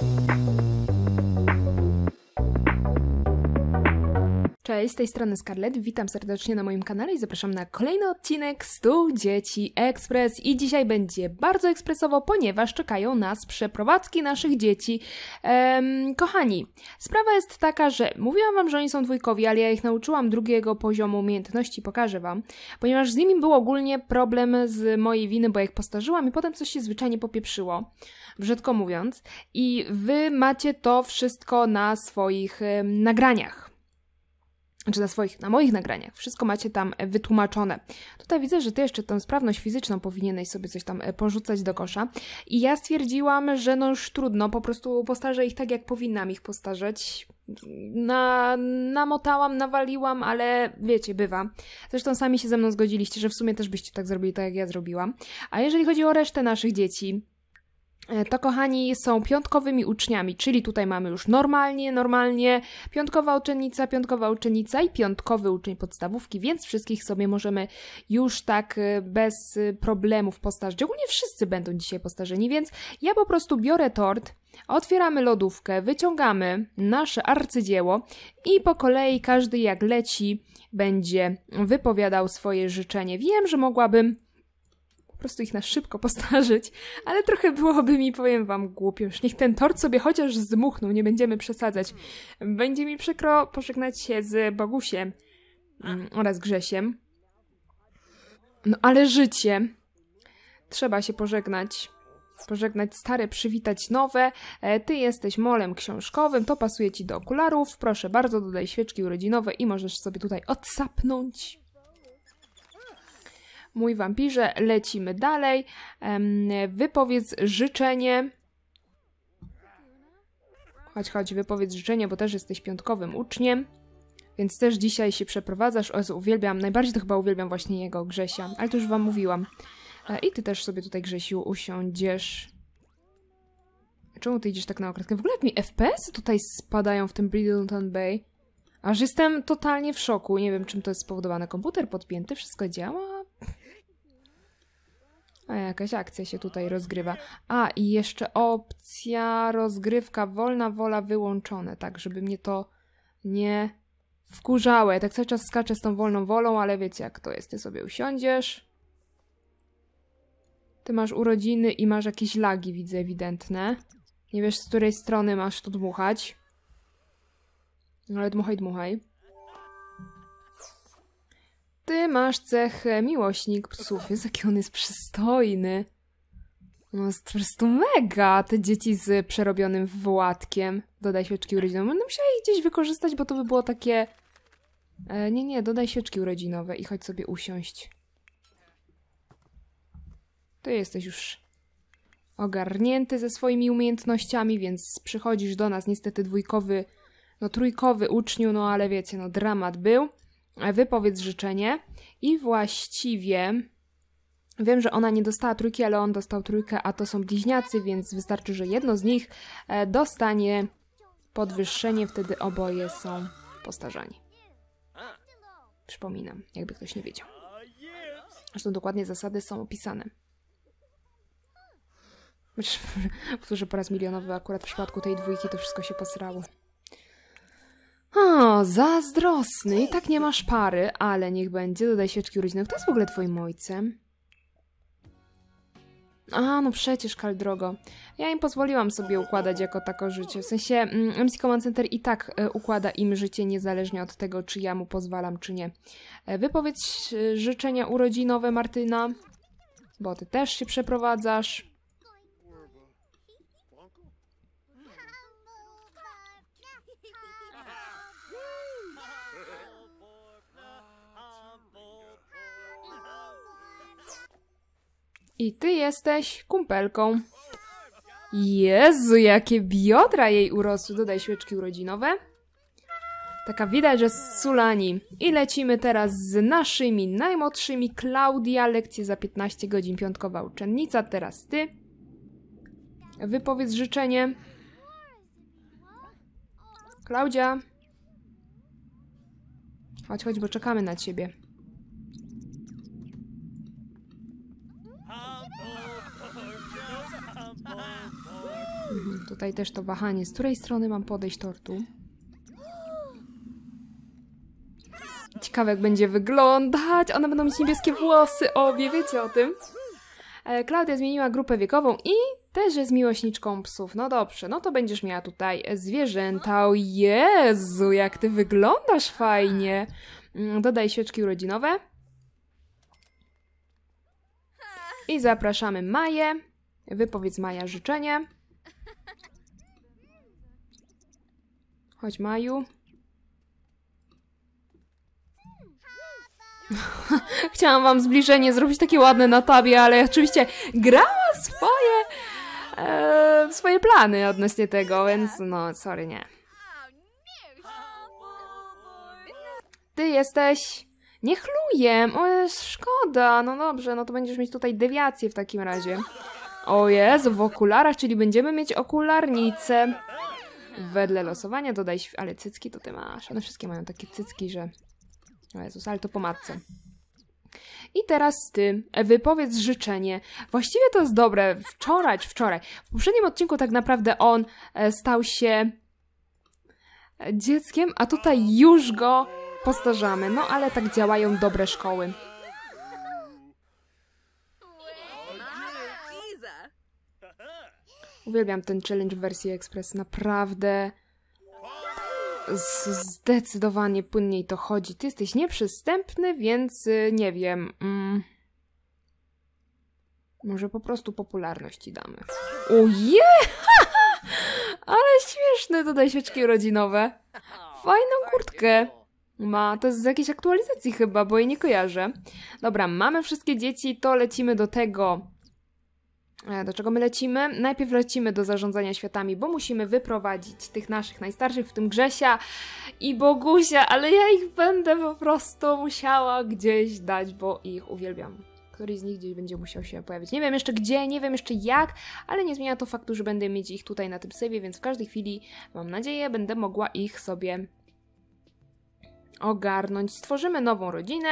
Thank you. Cześć, z tej strony Scarlett, witam serdecznie na moim kanale i zapraszam na kolejny odcinek 100 Dzieci Ekspres. I dzisiaj będzie bardzo ekspresowo, ponieważ czekają nas przeprowadzki naszych dzieci. Ehm, kochani, sprawa jest taka, że mówiłam Wam, że oni są dwójkowi, ale ja ich nauczyłam drugiego poziomu umiejętności, pokażę Wam, ponieważ z nimi był ogólnie problem z mojej winy, bo jak postarzyłam i potem coś się zwyczajnie popieprzyło, brzydko mówiąc. I Wy macie to wszystko na swoich e, nagraniach czy na swoich, na moich nagraniach. Wszystko macie tam e, wytłumaczone. Tutaj widzę, że ty jeszcze tę sprawność fizyczną powinieneś sobie coś tam e, porzucać do kosza. I ja stwierdziłam, że no już trudno, po prostu postarzę ich tak, jak powinnam ich postarzeć. Na, namotałam, nawaliłam, ale wiecie, bywa. Zresztą sami się ze mną zgodziliście, że w sumie też byście tak zrobili, tak jak ja zrobiłam. A jeżeli chodzi o resztę naszych dzieci, E, to, kochani, są piątkowymi uczniami, czyli tutaj mamy już normalnie, normalnie, piątkowa uczennica, piątkowa uczennica i piątkowy uczeń podstawówki, więc wszystkich sobie możemy już tak e, bez e, problemów postarzyć. Ogólnie wszyscy będą dzisiaj postarzeni, więc ja po prostu biorę tort, otwieramy lodówkę, wyciągamy nasze arcydzieło i po kolei każdy jak leci będzie wypowiadał swoje życzenie. Wiem, że mogłabym prostu ich na szybko postarzyć, ale trochę byłoby mi, powiem wam, głupio. Już niech ten tort sobie chociaż zdmuchnął, nie będziemy przesadzać. Będzie mi przykro pożegnać się z Bogusiem mm, oraz Grzesiem. No ale życie. Trzeba się pożegnać pożegnać stare, przywitać nowe. E, ty jesteś molem książkowym, to pasuje ci do okularów. Proszę bardzo, dodaj świeczki urodzinowe i możesz sobie tutaj odsapnąć. Mój wampirze, lecimy dalej. Wypowiedz życzenie. Chodź, chodź, wypowiedz życzenie, bo też jesteś piątkowym uczniem. Więc też dzisiaj się przeprowadzasz. O, uwielbiam. Najbardziej to chyba uwielbiam właśnie jego, Grzesia. Ale to już wam mówiłam. E, I ty też sobie tutaj, Grzesiu, usiądziesz. Czemu ty idziesz tak na okratkę? W ogóle jak mi FPS tutaj spadają w tym Bridleton Bay. Aż jestem totalnie w szoku. Nie wiem, czym to jest spowodowane. Komputer podpięty, wszystko działa. A jakaś akcja się tutaj rozgrywa. A, i jeszcze opcja rozgrywka wolna wola wyłączone, tak, żeby mnie to nie wkurzało. Ja tak cały czas skaczę z tą wolną wolą, ale wiecie jak to jest. Ty sobie usiądziesz, ty masz urodziny i masz jakieś lagi, widzę, ewidentne. Nie wiesz, z której strony masz tu dmuchać. No ale dmuchaj, dmuchaj. Ty masz cechę miłośnik psów. Jest jaki on jest przystojny. No jest po prostu mega, te dzieci z przerobionym władkiem. Dodaj świeczki urodzinowe. Będę no, musiała ich gdzieś wykorzystać, bo to by było takie... E, nie, nie, dodaj świeczki urodzinowe i chodź sobie usiąść. Ty jesteś już ogarnięty ze swoimi umiejętnościami, więc przychodzisz do nas niestety dwójkowy, no trójkowy uczniu, no ale wiecie, no dramat był wypowiedz życzenie i właściwie Wiem, że ona nie dostała trójki, ale on dostał trójkę, a to są bliźniacy, więc wystarczy, że jedno z nich e, dostanie podwyższenie, wtedy oboje są postarzani. Przypominam, jakby ktoś nie wiedział. Zresztą dokładnie zasady są opisane. Powtórzę po raz milionowy, akurat w przypadku tej dwójki to wszystko się posrało. O, zazdrosny. I tak nie masz pary, ale niech będzie. Dodaj świeczki urodziny. Kto jest w ogóle twoim ojcem? A, no przecież, Kal drogo. Ja im pozwoliłam sobie układać jako tako życie. W sensie MC mm, Command Center i tak e, układa im życie niezależnie od tego, czy ja mu pozwalam, czy nie. E, wypowiedź e, życzenia urodzinowe Martyna. Bo ty też się przeprowadzasz. I ty jesteś kumpelką. Jezu, jakie biodra jej urosły. Dodaj świeczki urodzinowe. Taka widać, że z Sulani. I lecimy teraz z naszymi najmłodszymi. Klaudia, lekcje za 15 godzin, piątkowa uczennica. Teraz ty. Wypowiedz życzenie. Klaudia! Chodź, chodź, bo czekamy na ciebie. Mhm, tutaj też to wahanie. Z której strony mam podejść tortu? Ciekawe jak będzie wyglądać. One będą mieć niebieskie włosy obie, wiecie o tym? E, Klaudia zmieniła grupę wiekową i też jest miłośniczką psów. No dobrze, no to będziesz miała tutaj zwierzęta. O Jezu, jak ty wyglądasz fajnie. Mm, dodaj świeczki urodzinowe. I zapraszamy Maję. Wypowiedz Maja życzenie. Chodź Maju. Chciałam wam zbliżenie zrobić takie ładne na tabie, ale oczywiście grała swoje e, swoje plany odnośnie tego, więc tak. no, sorry, nie. Ty jesteś... Nie chlujem! O, szkoda! No dobrze, no to będziesz mieć tutaj dewiację w takim razie. O Jezu, w okularach, czyli będziemy mieć okularnice. Wedle losowania dodaj... Ale cycki to ty masz. One wszystkie mają takie cycki, że... O Jezus, ale to po matce. I teraz ty wypowiedz życzenie. Właściwie to jest dobre. Wczoraj, wczoraj. W poprzednim odcinku tak naprawdę on e, stał się e, dzieckiem, a tutaj już go postarzamy. No ale tak działają dobre szkoły. Uwielbiam ten challenge w wersji ekspres, naprawdę zdecydowanie płynniej to chodzi. Ty jesteś nieprzystępny, więc y, nie wiem. Mm, może po prostu popularność ci damy. Oje! Ale śmieszne tutaj świeczki rodzinowe. Fajną kurtkę. Ma, to jest z jakiejś aktualizacji chyba, bo jej nie kojarzę. Dobra, mamy wszystkie dzieci, to lecimy do tego E, do czego my lecimy? Najpierw lecimy do zarządzania światami, bo musimy wyprowadzić tych naszych najstarszych, w tym Grzesia i Bogusia, ale ja ich będę po prostu musiała gdzieś dać, bo ich uwielbiam. Któryś z nich gdzieś będzie musiał się pojawić. Nie wiem jeszcze gdzie, nie wiem jeszcze jak, ale nie zmienia to faktu, że będę mieć ich tutaj na tym sobie, więc w każdej chwili, mam nadzieję, będę mogła ich sobie ogarnąć. Stworzymy nową rodzinę.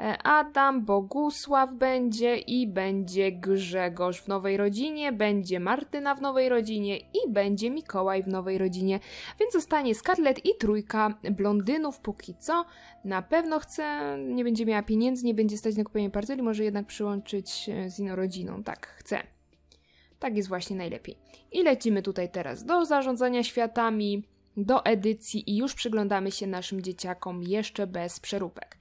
E, Adam, Bogusław będzie i będzie Grzegorz w nowej rodzinie, będzie Martyna w nowej rodzinie i będzie Mikołaj w nowej rodzinie. Więc zostanie Scarlett i trójka blondynów póki co. Na pewno chce, nie będzie miała pieniędzy, nie będzie stać na kupienie parceli, może jednak przyłączyć e, z inną rodziną. Tak, chce. Tak jest właśnie najlepiej. I lecimy tutaj teraz do zarządzania światami do edycji i już przyglądamy się naszym dzieciakom jeszcze bez przeróbek.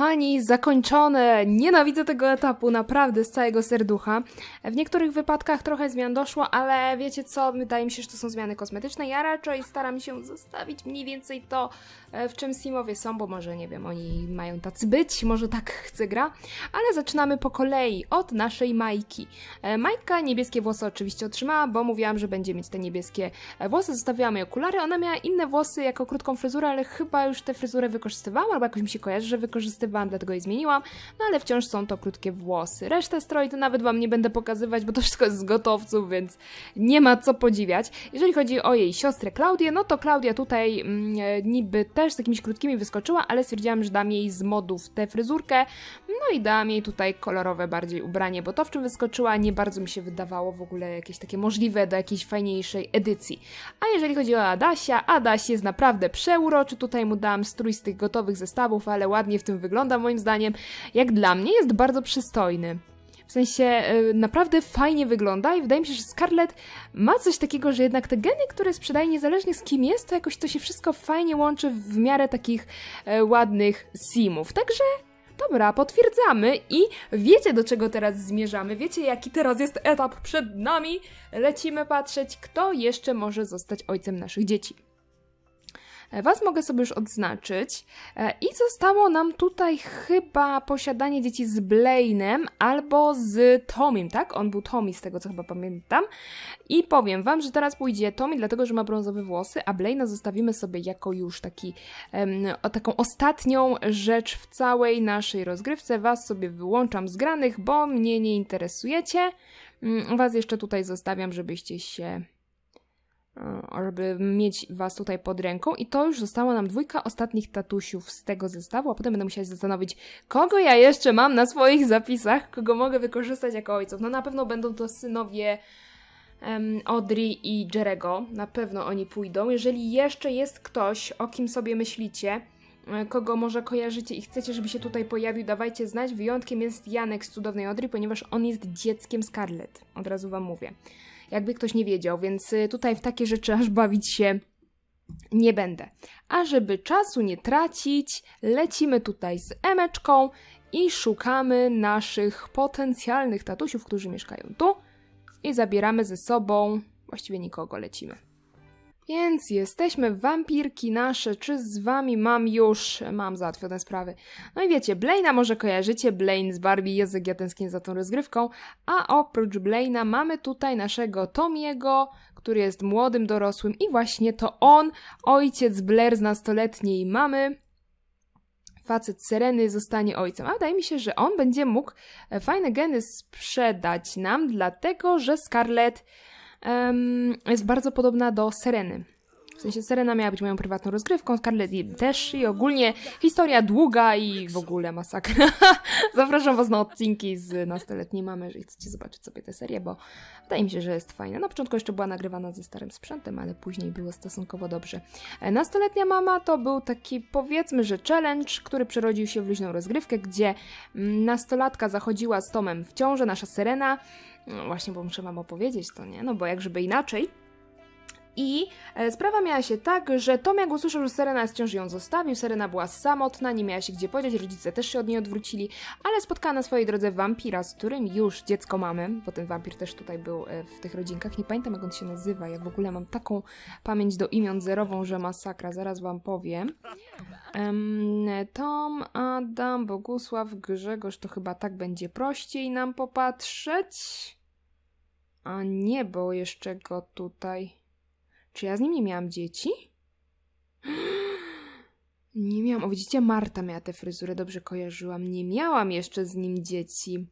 kochani, zakończone. Nienawidzę tego etapu, naprawdę, z całego serducha. W niektórych wypadkach trochę zmian doszło, ale wiecie co, wydaje mi się, że to są zmiany kosmetyczne. Ja raczej staram się zostawić mniej więcej to, e, w czym Simowie są, bo może, nie wiem, oni mają tacy być, może tak chce gra. Ale zaczynamy po kolei, od naszej Majki. E, Majka niebieskie włosy oczywiście otrzymała, bo mówiłam, że będzie mieć te niebieskie e, włosy. Zostawiłam jej okulary, ona miała inne włosy jako krótką fryzurę, ale chyba już tę fryzurę wykorzystywała, albo jakoś mi się kojarzy, że wykorzystywała nagrywałam, dlatego je zmieniłam, no ale wciąż są to krótkie włosy. Resztę stroi to nawet Wam nie będę pokazywać, bo to wszystko jest z gotowców, więc nie ma co podziwiać. Jeżeli chodzi o jej siostrę Klaudię, no to Klaudia tutaj mm, niby też z jakimiś krótkimi wyskoczyła, ale stwierdziłam, że dam jej z modów tę fryzurkę, no i dam jej tutaj kolorowe bardziej ubranie, bo to w czym wyskoczyła nie bardzo mi się wydawało w ogóle jakieś takie możliwe do jakiejś fajniejszej edycji. A jeżeli chodzi o Adasia, Adaś jest naprawdę przeuroczy, tutaj mu dam strój z tych gotowych zestawów, ale ładnie w tym wygląda wygląda moim zdaniem, jak dla mnie jest bardzo przystojny. W sensie y, naprawdę fajnie wygląda i wydaje mi się, że Scarlett ma coś takiego, że jednak te geny, które sprzedaje niezależnie z kim jest, to jakoś to się wszystko fajnie łączy w miarę takich e, ładnych simów. Także dobra, potwierdzamy i wiecie do czego teraz zmierzamy, wiecie jaki teraz jest etap przed nami. Lecimy patrzeć, kto jeszcze może zostać ojcem naszych dzieci. Was mogę sobie już odznaczyć. E, I zostało nam tutaj chyba posiadanie dzieci z Blainem albo z Tomim, tak? On był Tommy z tego, co chyba pamiętam. I powiem Wam, że teraz pójdzie Tommy, dlatego, że ma brązowe włosy, a Blaina zostawimy sobie jako już taki, um, taką ostatnią rzecz w całej naszej rozgrywce. Was sobie wyłączam z granych, bo mnie nie interesujecie. Mm, was jeszcze tutaj zostawiam, żebyście się E, żeby mieć Was tutaj pod ręką. I to już została nam dwójka ostatnich tatusiów z tego zestawu, a potem będę musiała się zastanowić, kogo ja jeszcze mam na swoich zapisach, kogo mogę wykorzystać jako ojców. No na pewno będą to synowie um, Audrey i Jerego, na pewno oni pójdą. Jeżeli jeszcze jest ktoś, o kim sobie myślicie, e, kogo może kojarzycie i chcecie, żeby się tutaj pojawił, dawajcie znać. Wyjątkiem jest Janek z Cudownej Odry, ponieważ on jest dzieckiem Scarlett. Od razu Wam mówię jakby ktoś nie wiedział, więc y, tutaj w takie rzeczy aż bawić się nie będę. A żeby czasu nie tracić, lecimy tutaj z Emeczką i szukamy naszych potencjalnych tatusiów, którzy mieszkają tu i zabieramy ze sobą, właściwie nikogo lecimy. Więc jesteśmy wampirki nasze, czy z wami mam już, mam załatwione sprawy. No i wiecie, Blaina może kojarzycie, Blaine z Barbie, język ja tęsknię za tą rozgrywką, a oprócz Blaina mamy tutaj naszego Tomiego, który jest młodym dorosłym i właśnie to on, ojciec Blair z nastoletniej mamy, facet Sereny zostanie ojcem. A wydaje mi się, że on będzie mógł e, fajne geny sprzedać nam, dlatego że Scarlett jest bardzo podobna do Sereny. W sensie Serena miała być moją prywatną rozgrywką, Scarlett też i ogólnie historia długa i w ogóle masakra. Zapraszam Was na odcinki z nastoletniej mamy, jeżeli chcecie zobaczyć sobie tę serię, bo wydaje mi się, że jest fajna. Na początku jeszcze była nagrywana ze starym sprzętem, ale później było stosunkowo dobrze. E, nastoletnia mama to był taki powiedzmy, że challenge, który przerodził się w luźną rozgrywkę, gdzie mm, nastolatka zachodziła z Tomem w ciąże, nasza Serena, no właśnie, bo muszę wam opowiedzieć to, nie? No bo jak żeby inaczej. I e, sprawa miała się tak, że Tom jak usłyszał, że Serena jest ciąży ją zostawił, Serena była samotna, nie miała się gdzie podziać, rodzice też się od niej odwrócili, ale spotkała na swojej drodze wampira, z którym już dziecko mamy, bo ten wampir też tutaj był e, w tych rodzinkach, nie pamiętam jak on się nazywa, jak w ogóle mam taką pamięć do imion zerową, że masakra, zaraz wam powiem. Tom, Adam, Bogusław, Grzegorz, to chyba tak będzie prościej nam popatrzeć. A nie, bo jeszcze go tutaj czy ja z nim nie miałam dzieci? Nie miałam, o widzicie, Marta miała tę fryzurę, dobrze kojarzyłam. Nie miałam jeszcze z nim dzieci.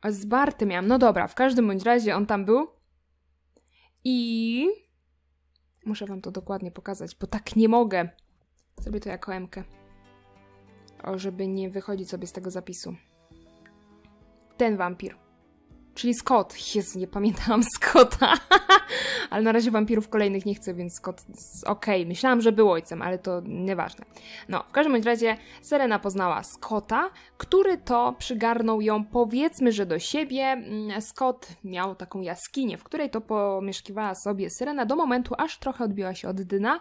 A z Bartem miałam, no dobra, w każdym bądź razie on tam był. I... Muszę wam to dokładnie pokazać, bo tak nie mogę. Zrobię to jako emkę. O, żeby nie wychodzić sobie z tego zapisu. Ten wampir czyli Scott. Jezu, nie pamiętałam Scotta. ale na razie wampirów kolejnych nie chcę, więc Scott, okej, okay. myślałam, że był ojcem, ale to nieważne. No, w każdym razie Serena poznała Scotta, który to przygarnął ją powiedzmy, że do siebie. Mm, Scott miał taką jaskinię, w której to pomieszkiwała sobie Serena do momentu, aż trochę odbiła się od dna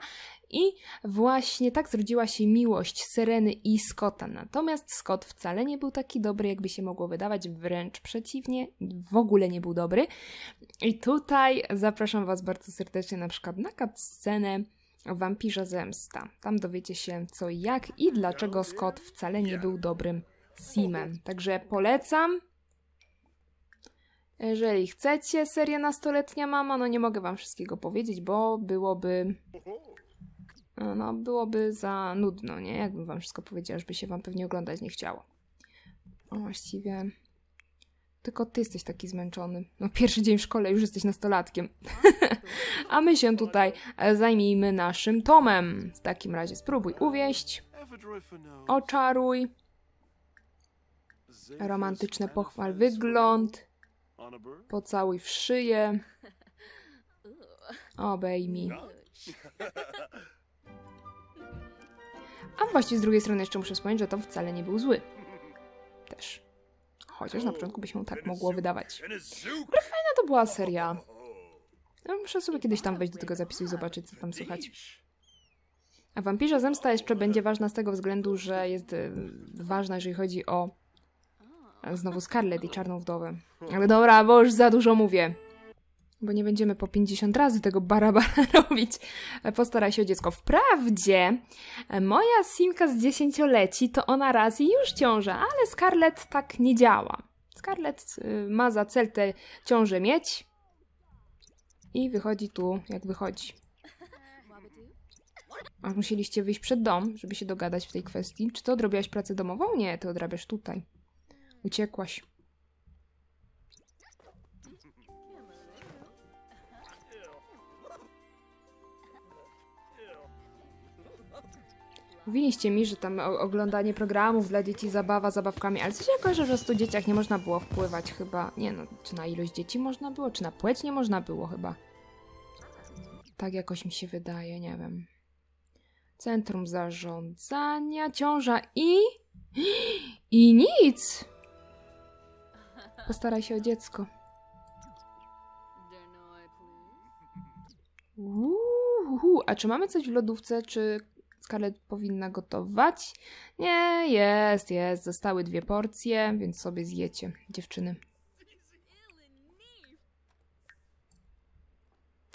i właśnie tak zrodziła się miłość Sereny i Scotta. Natomiast Scott wcale nie był taki dobry, jakby się mogło wydawać, wręcz przeciwnie, w ogóle nie był dobry. I tutaj zapraszam Was bardzo serdecznie na przykład na scenę Wampirza Zemsta. Tam dowiecie się co i jak i dlaczego Scott wcale nie był dobrym simem. Także polecam. Jeżeli chcecie serię Nastoletnia Mama, no nie mogę Wam wszystkiego powiedzieć, bo byłoby no, byłoby za nudno, nie? Jakbym wam wszystko powiedziała, żeby się wam pewnie oglądać nie chciało. No właściwie. Tylko ty jesteś taki zmęczony. No pierwszy dzień w szkole, już jesteś nastolatkiem. A my się tutaj e, zajmijmy naszym tomem. W takim razie spróbuj uwieść. Oczaruj. Romantyczne pochwal wygląd. Pocałuj w szyję. Obejmij. A właśnie z drugiej strony jeszcze muszę wspomnieć, że to wcale nie był zły. Też. Chociaż na początku by się tak mogło wydawać. Ale fajna to była seria. No, muszę sobie kiedyś tam wejść do tego zapisu i zobaczyć, co tam słychać. A Wampirza Zemsta jeszcze będzie ważna z tego względu, że jest y, ważna, jeżeli chodzi o znowu Scarlet i Czarną Wdowę. Ale dobra, bo już za dużo mówię bo nie będziemy po 50 razy tego barabara robić. E, postaraj się o dziecko. Wprawdzie e, moja Simka z dziesięcioleci to ona raz i już ciąża, ale Scarlett tak nie działa. Scarlett e, ma za cel tę ciążę mieć i wychodzi tu jak wychodzi. A musieliście wyjść przed dom, żeby się dogadać w tej kwestii. Czy ty odrobiłaś pracę domową? Nie, ty odrabiasz tutaj. Uciekłaś. Mówiliście mi, że tam oglądanie programów dla dzieci, zabawa zabawkami, ale coś jakoś, że po prostu dzieciach nie można było wpływać chyba. Nie no, czy na ilość dzieci można było, czy na płeć nie można było chyba. Tak jakoś mi się wydaje, nie wiem. Centrum zarządzania, ciąża i... I nic! Postaraj się o dziecko. Uuu, a czy mamy coś w lodówce, czy Scarlett powinna gotować. Nie, jest, jest. Zostały dwie porcje, więc sobie zjecie, dziewczyny.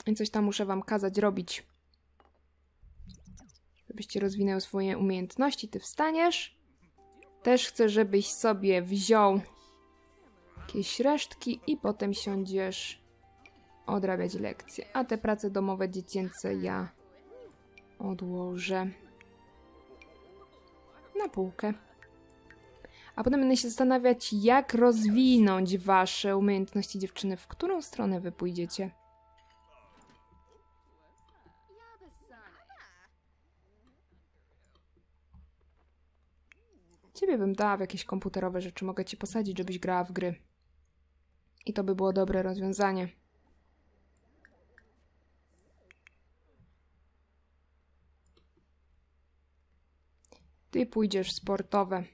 I coś tam muszę wam kazać robić. Żebyście rozwinęły swoje umiejętności. Ty wstaniesz. Też chcę, żebyś sobie wziął jakieś resztki i potem siądziesz odrabiać lekcje. A te prace domowe dziecięce ja odłożę na półkę. A potem będę się zastanawiać, jak rozwinąć wasze umiejętności dziewczyny, w którą stronę wy pójdziecie. Ciebie bym dała w jakieś komputerowe rzeczy, mogę ci posadzić, żebyś grała w gry. I to by było dobre rozwiązanie. Ty pójdziesz sportowe.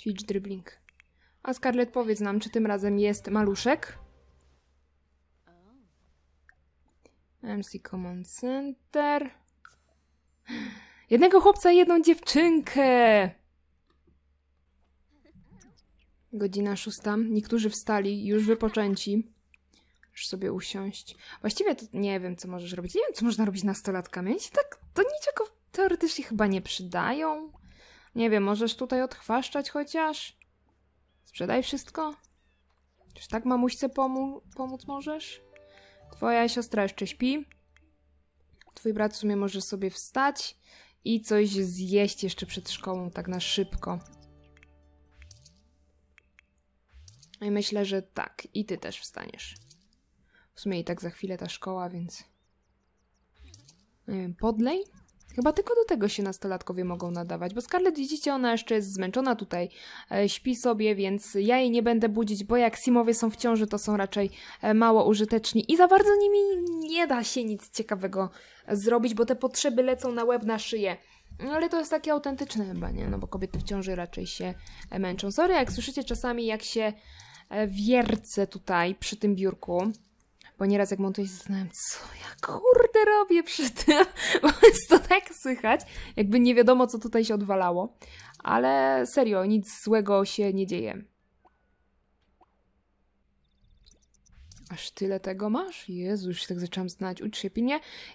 Ćwicz dribbling. A Scarlett, powiedz nam, czy tym razem jest maluszek? MC Command Center. Jednego chłopca i jedną dziewczynkę! Godzina szósta. Niektórzy wstali, już wypoczęci. Możesz sobie usiąść. Właściwie to nie wiem, co możesz robić. Nie wiem, co można robić nastolatkami. Oni się tak do niczego teoretycznie chyba nie przydają. Nie wiem, możesz tutaj odchwaszczać chociaż? Sprzedaj wszystko? Czyż tak mamuśce pomu pomóc możesz? Twoja siostra jeszcze śpi. Twój brat w sumie może sobie wstać i coś zjeść jeszcze przed szkołą, tak na szybko. I myślę, że tak, i ty też wstaniesz sumie i tak za chwilę ta szkoła, więc... Nie wiem, podlej? Chyba tylko do tego się nastolatkowie mogą nadawać, bo Scarlett widzicie, ona jeszcze jest zmęczona tutaj, e, śpi sobie, więc ja jej nie będę budzić, bo jak Simowie są w ciąży, to są raczej e, mało użyteczni i za bardzo nimi nie da się nic ciekawego zrobić, bo te potrzeby lecą na łeb, na szyję. No, ale to jest takie autentyczne chyba, nie? No bo kobiety w ciąży raczej się e, męczą. Sorry, jak słyszycie czasami, jak się e, wiercę tutaj przy tym biurku, bo nieraz jak montuję, zastanawiam, co ja kurde robię przy tym, bo jest to tak słychać, jakby nie wiadomo, co tutaj się odwalało. Ale serio, nic złego się nie dzieje. Aż tyle tego masz? Jezu, już się tak zaczęłam znać. Ucz się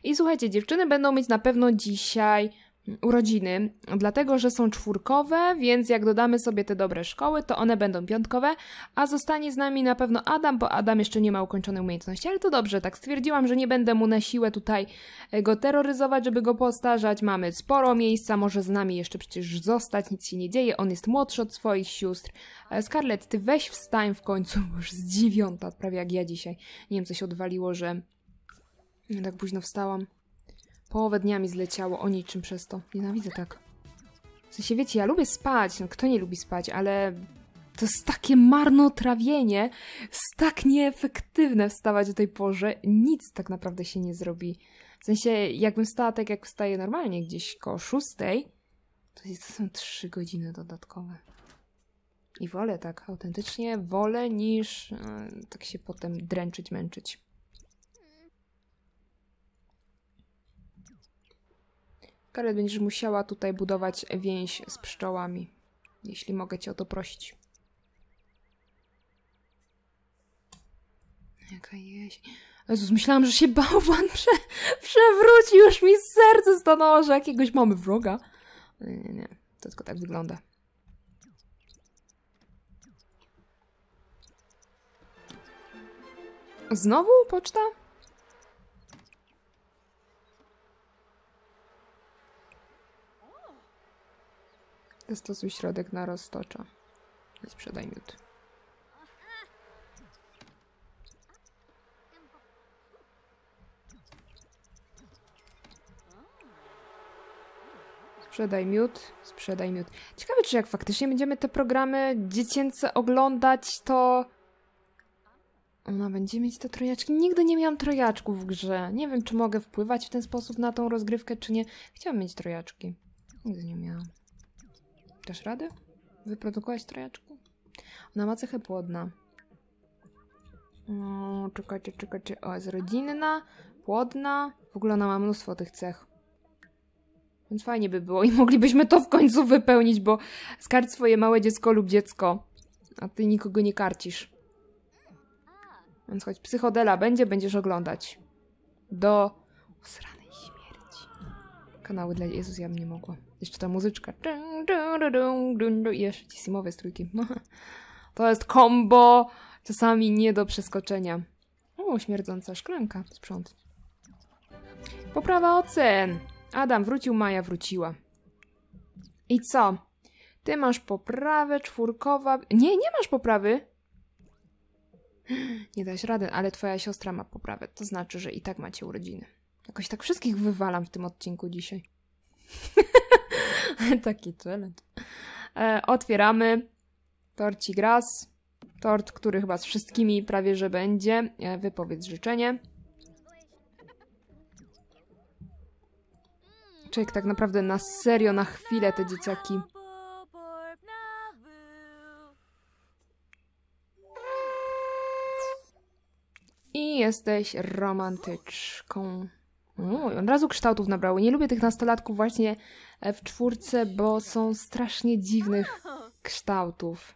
I słuchajcie, dziewczyny będą mieć na pewno dzisiaj urodziny, dlatego że są czwórkowe, więc jak dodamy sobie te dobre szkoły, to one będą piątkowe, a zostanie z nami na pewno Adam, bo Adam jeszcze nie ma ukończonej umiejętności, ale to dobrze, tak stwierdziłam, że nie będę mu na siłę tutaj e, go terroryzować, żeby go postarzać, mamy sporo miejsca, może z nami jeszcze przecież zostać, nic się nie dzieje, on jest młodszy od swoich sióstr. E, Scarlett, ty weź wstań w końcu, bo już z dziewiąta, prawie jak ja dzisiaj. Nie wiem, co się odwaliło, że tak późno wstałam. Połowę dnia mi zleciało o niczym przez to. Nienawidzę tak. W sensie, wiecie, ja lubię spać, no kto nie lubi spać, ale to jest takie marnotrawienie, jest tak nieefektywne wstawać o tej porze, nic tak naprawdę się nie zrobi. W sensie, jakbym stała tak, jak wstaję normalnie, gdzieś koło szóstej, to, to są trzy godziny dodatkowe. I wolę tak, autentycznie wolę niż yy, tak się potem dręczyć, męczyć. Karet, będziesz musiała tutaj budować więź z pszczołami, jeśli mogę cię o to prosić. Jaka jeźń. Jezus, myślałam, że się bałwan prze, przewrócił, już mi serce stanęło, że jakiegoś mamy wroga. Nie, nie, nie, to tylko tak wygląda. Znowu poczta? Zastosuj środek na roztocza. I sprzedaj miód. Sprzedaj miód, sprzedaj miód. Ciekawe, czy jak faktycznie będziemy te programy dziecięce oglądać, to... Ona będzie mieć te trojaczki. Nigdy nie miałam trojaczków w grze. Nie wiem, czy mogę wpływać w ten sposób na tą rozgrywkę, czy nie. Chciałam mieć trojaczki. Nigdy nie miałam. Dasz radę? Wyprodukować trojaczku? Ona ma cechę płodna. O, czekajcie, czekajcie. O, jest rodzinna, płodna. W ogóle ona ma mnóstwo tych cech. Więc fajnie by było i moglibyśmy to w końcu wypełnić, bo skarć swoje małe dziecko lub dziecko. A ty nikogo nie karcisz. Więc choć psychodela będzie, będziesz oglądać. Do usranej śmierci. Kanały dla Jezus ja bym nie mogła. Jeszcze ta muzyczka. I jeszcze Tissimowe z trójki. To jest kombo czasami nie do przeskoczenia. O, śmierdząca szklanka. Sprząt. Poprawa ocen. Adam wrócił, Maja wróciła. I co? Ty masz poprawę, czwórkowa... Nie, nie masz poprawy. Nie dałeś rady, ale twoja siostra ma poprawę. To znaczy, że i tak macie urodziny. Jakoś tak wszystkich wywalam w tym odcinku dzisiaj. Taki challenge. E, otwieramy torci gras. Tort, który chyba z wszystkimi prawie że będzie. E, wypowiedz życzenie. Czek tak naprawdę na serio, na chwilę te dzieciaki. I jesteś romantyczką. No, od razu kształtów nabrały. Nie lubię tych nastolatków właśnie e, w czwórce, bo są strasznie dziwnych kształtów.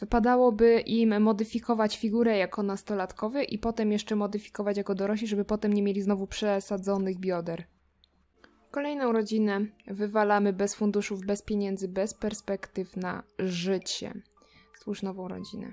Wypadałoby im modyfikować figurę jako nastolatkowy i potem jeszcze modyfikować jako dorośli, żeby potem nie mieli znowu przesadzonych bioder. Kolejną rodzinę wywalamy bez funduszów, bez pieniędzy, bez perspektyw na życie. Stwórz nową rodzinę.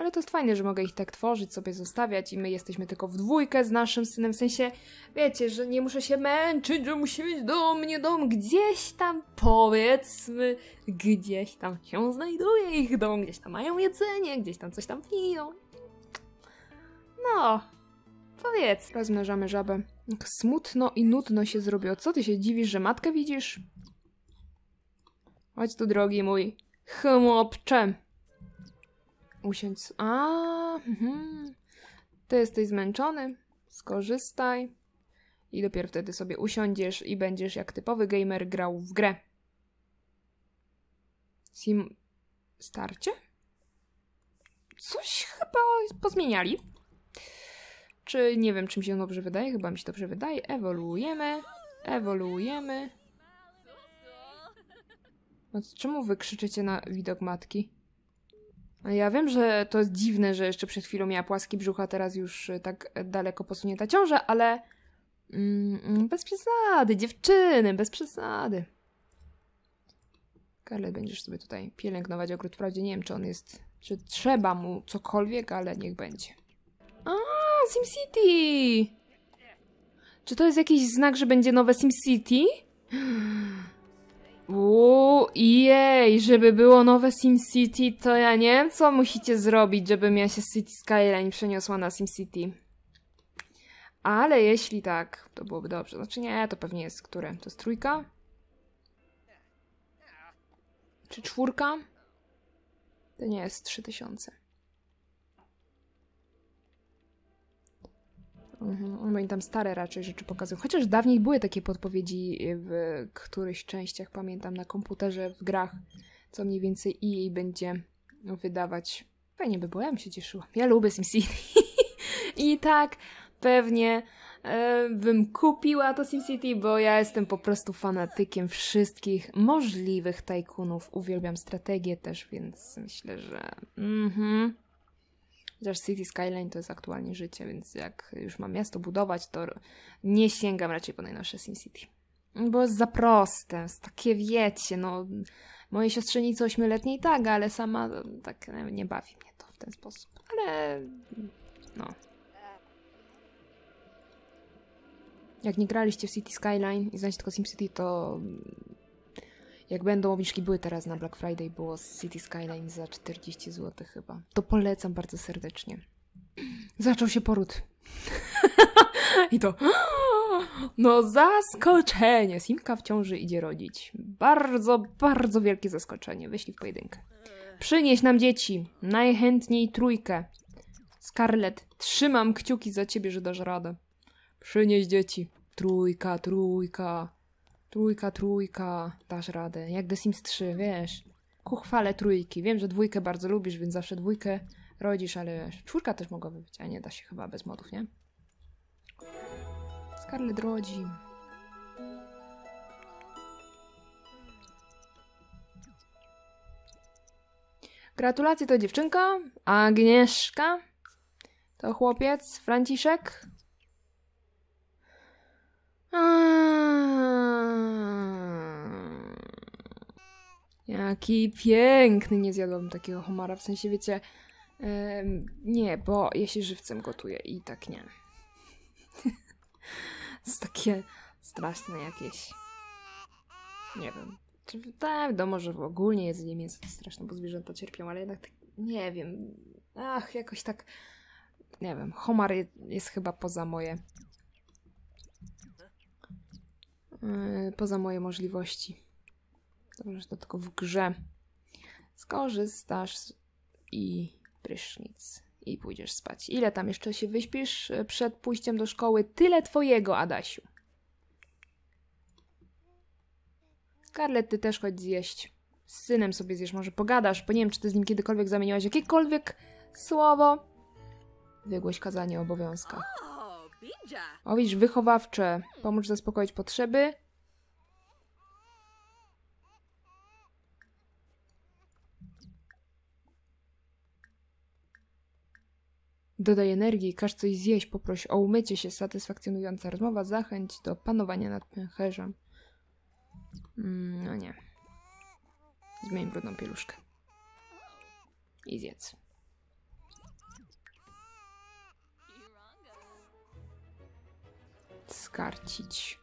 Ale to jest fajne, że mogę ich tak tworzyć, sobie zostawiać i my jesteśmy tylko w dwójkę z naszym synem. W sensie, wiecie, że nie muszę się męczyć, że musi mieć dom, nie dom. Gdzieś tam, powiedzmy, gdzieś tam się znajduje ich dom, gdzieś tam mają jedzenie, gdzieś tam coś tam piją. No, powiedz. Rozmnażamy żabę. Jak smutno i nudno się zrobiło. Co ty się dziwisz, że matkę widzisz? Chodź tu, drogi mój. Chłopcze. Usiądź. A, hmm. ty jesteś zmęczony, skorzystaj. I dopiero wtedy sobie usiądziesz i będziesz jak typowy gamer grał w grę. Sim. Starcie? Coś chyba pozmieniali. Czy nie wiem, czym się dobrze wydaje? Chyba mi się dobrze wydaje. Ewoluujemy, ewoluujemy. No, czemu wy krzyczycie na widok matki? Ja wiem, że to jest dziwne, że jeszcze przed chwilą miała płaski brzucha, teraz już y, tak daleko posunięta ciąża, ale mm, bez przesady, dziewczyny, bez przesady. Karle, będziesz sobie tutaj pielęgnować ogród. Wprawdzie nie wiem, czy on jest, czy trzeba mu cokolwiek, ale niech będzie. A, SimCity! Czy to jest jakiś znak, że będzie nowe SimCity? Uuu, jej, żeby było nowe SimCity, to ja nie wiem, co musicie zrobić, żebym ja się z City Skyline przeniosła na SimCity. Ale jeśli tak, to byłoby dobrze. Znaczy nie, to pewnie jest które? To jest trójka? Czy czwórka? To nie jest 3000. Mhm. No oni tam stare raczej rzeczy pokazują. Chociaż dawniej były takie podpowiedzi y, w którychś częściach, pamiętam, na komputerze, w grach, co mniej więcej jej będzie wydawać. Fajnie by było, ja bym się cieszyła. Ja lubię SimCity. I tak pewnie e, bym kupiła to SimCity, bo ja jestem po prostu fanatykiem wszystkich możliwych tajkunów. Uwielbiam strategię też, więc myślę, że... Mhm. Chociaż City Skyline to jest aktualnie życie, więc jak już mam miasto budować, to nie sięgam raczej po najnowsze SimCity. Bo jest za proste, jest takie wiecie, no... Mojej siostrzenicy ośmioletniej tak, ale sama no, tak no, nie bawi mnie to w ten sposób. Ale... no... Jak nie graliście w City Skyline i znacie tylko SimCity, to jak będą obniżki, były teraz na Black Friday, było z City Skyline za 40 zł chyba. To polecam bardzo serdecznie. Zaczął się poród. I to... No zaskoczenie! Simka w ciąży idzie rodzić. Bardzo, bardzo wielkie zaskoczenie. Wyślij w pojedynkę. Przynieś nam dzieci. Najchętniej trójkę. Scarlett, trzymam kciuki za ciebie, że dasz radę. Przynieś dzieci. Trójka, trójka. Trójka, trójka, dasz radę. Jak The Sims 3, wiesz. Ku chwale trójki. Wiem, że dwójkę bardzo lubisz, więc zawsze dwójkę rodzisz, ale Czwórka też mogłaby być, a nie da się chyba bez modów, nie? Scarlet rodzi. Gratulacje to dziewczynka. Agnieszka. To chłopiec. Franciszek. Jaki piękny, nie zjadłabym takiego homara, w sensie wiecie, yy, nie, bo ja się żywcem gotuję i tak nie. to jest takie straszne jakieś, nie wiem, czy tak, wiadomo, że ogólnie jedzenie mięsa to straszne, bo zwierzęta cierpią, ale jednak tak, nie wiem, ach, jakoś tak, nie wiem, homar jest chyba poza moje Y, poza moje możliwości. Dobrze, że to tylko w grze. Skorzystasz i prysznic. I pójdziesz spać. Ile tam jeszcze się wyśpisz y, przed pójściem do szkoły? Tyle twojego, Adasiu. Scarlett, ty też chodź zjeść. Z synem sobie zjesz, może pogadasz, bo nie wiem, czy ty z nim kiedykolwiek zamieniłaś jakiekolwiek słowo. Wygłoś kazanie obowiązka. Powieść wychowawcze. Pomóż zaspokoić potrzeby. Dodaj energii, każ coś zjeść, poproś o umycie się, satysfakcjonująca rozmowa, zachęć do panowania nad pęcherzem. Mm, no nie. Zmień brudną pieluszkę. I zjedz. skarcić.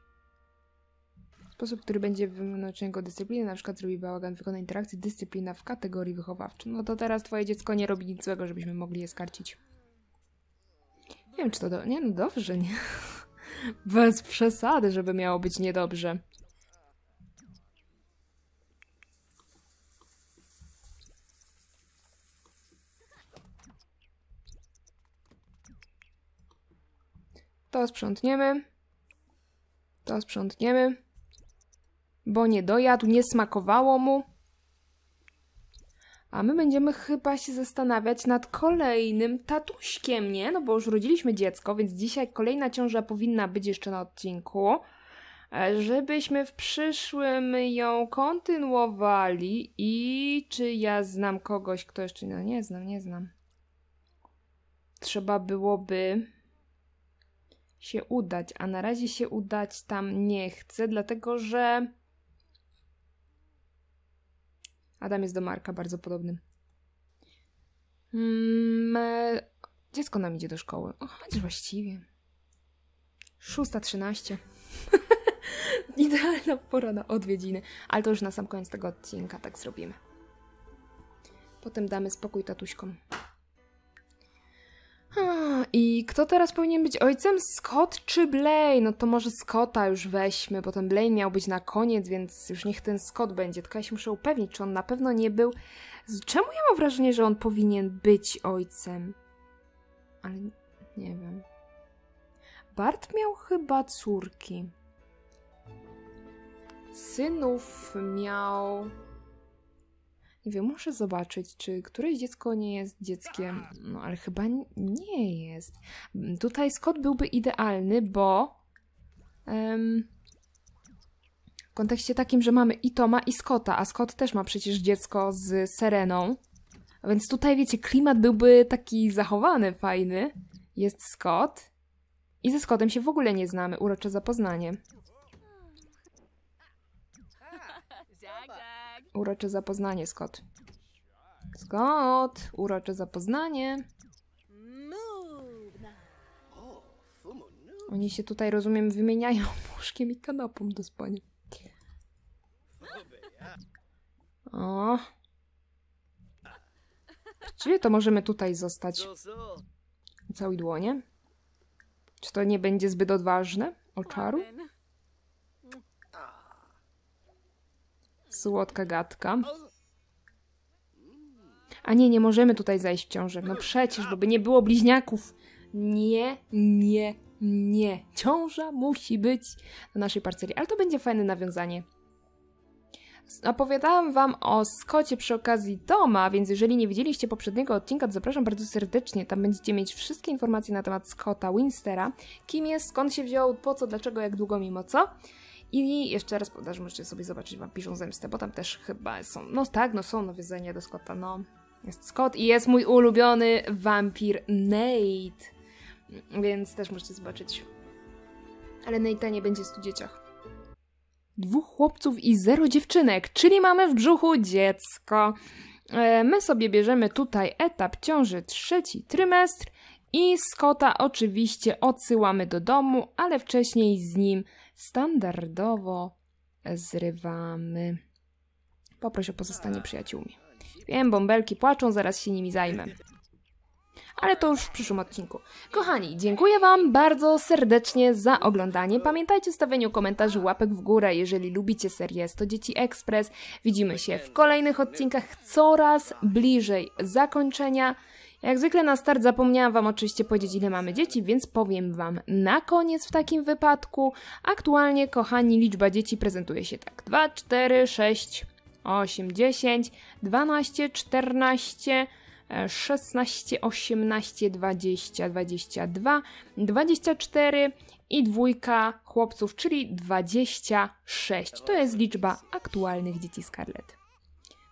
Sposób, który będzie wymagał jego dyscypliny, na przykład zrobi bałagan, wykona interakcję, dyscyplina w kategorii wychowawczej. No to teraz twoje dziecko nie robi nic złego, żebyśmy mogli je skarcić. Nie wiem, czy to do... Nie, no dobrze, nie? Bez przesady, żeby miało być niedobrze. To sprzątniemy. To sprzątniemy. Bo nie dojadł, nie smakowało mu. A my będziemy chyba się zastanawiać nad kolejnym tatuśkiem, nie? No bo już rodziliśmy dziecko, więc dzisiaj kolejna ciąża powinna być jeszcze na odcinku. E, żebyśmy w przyszłym ją kontynuowali i czy ja znam kogoś, kto jeszcze. No nie znam, nie znam. Trzeba byłoby się udać, a na razie się udać tam nie chcę, dlatego że Adam jest do Marka bardzo podobny. Mm, e, dziecko nam idzie do szkoły. O, chociaż właściwie. 6.13. Idealna pora na odwiedziny, ale to już na sam koniec tego odcinka tak zrobimy. Potem damy spokój tatuśkom. I kto teraz powinien być ojcem? Scott czy Blaine? No to może Scotta już weźmy, bo ten Blaine miał być na koniec, więc już niech ten Scott będzie. Tylko ja się muszę upewnić, czy on na pewno nie był... Czemu ja mam wrażenie, że on powinien być ojcem? Ale nie wiem. Bart miał chyba córki. Synów miał nie wiem, muszę zobaczyć, czy któreś dziecko nie jest dzieckiem. No ale chyba nie jest. Tutaj Scott byłby idealny, bo w kontekście takim, że mamy i Toma, i Scotta, a Scott też ma przecież dziecko z Sereną. więc tutaj, wiecie, klimat byłby taki zachowany, fajny. Jest Scott. I ze Scottem się w ogóle nie znamy. Urocze zapoznanie. Urocze zapoznanie, Scott. Scott, urocze zapoznanie. Oni się tutaj, rozumiem, wymieniają łóżkiem i kanapą do spania. O. Czyli to możemy tutaj zostać. Całej dłonie. Czy to nie będzie zbyt odważne? Oczaru? Słodka gadka. A nie, nie możemy tutaj zajść w ciążę. No przecież, bo by nie było bliźniaków. Nie, nie, nie. Ciąża musi być na naszej parceli. Ale to będzie fajne nawiązanie. Opowiadałam Wam o Skocie przy okazji Toma, więc jeżeli nie widzieliście poprzedniego odcinka, to zapraszam bardzo serdecznie. Tam będziecie mieć wszystkie informacje na temat Scotta Winstera. Kim jest, skąd się wziął, po co, dlaczego, jak długo, mimo co. I jeszcze raz podaż możecie sobie zobaczyć Wampirzą Zemstę, bo tam też chyba są, no tak, no są nawiedzenia do Scotta, no. Jest Scott i jest mój ulubiony wampir Nate. Więc też możecie zobaczyć. Ale Nate nie będzie w stu dzieciach dwóch chłopców i zero dziewczynek, czyli mamy w brzuchu dziecko. E, my sobie bierzemy tutaj etap ciąży trzeci trymestr i Scotta oczywiście odsyłamy do domu, ale wcześniej z nim standardowo zrywamy. Poproszę o pozostanie przyjaciółmi. Wiem, bąbelki płaczą, zaraz się nimi zajmę ale to już w przyszłym odcinku. Kochani, dziękuję Wam bardzo serdecznie za oglądanie. Pamiętajcie o stawieniu komentarzy, łapek w górę, jeżeli lubicie serię 100 Dzieci Express. Widzimy się w kolejnych odcinkach coraz bliżej zakończenia. Jak zwykle na start zapomniałam Wam oczywiście powiedzieć ile mamy dzieci, więc powiem Wam na koniec w takim wypadku. Aktualnie, kochani, liczba dzieci prezentuje się tak. 2, 4, 6, 8, 10, 12, 14... 16, 18, 20, 22, 24 i dwójka chłopców, czyli 26. To jest liczba aktualnych dzieci Scarlett.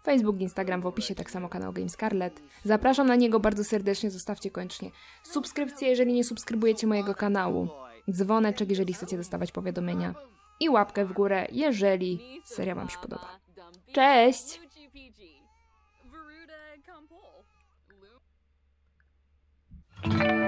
Facebook, Instagram w opisie, tak samo kanał Game Scarlet. Zapraszam na niego bardzo serdecznie, zostawcie koniecznie subskrypcję, jeżeli nie subskrybujecie mojego kanału, dzwoneczek, jeżeli chcecie dostawać powiadomienia i łapkę w górę, jeżeli seria Wam się podoba. Cześć! Thank you.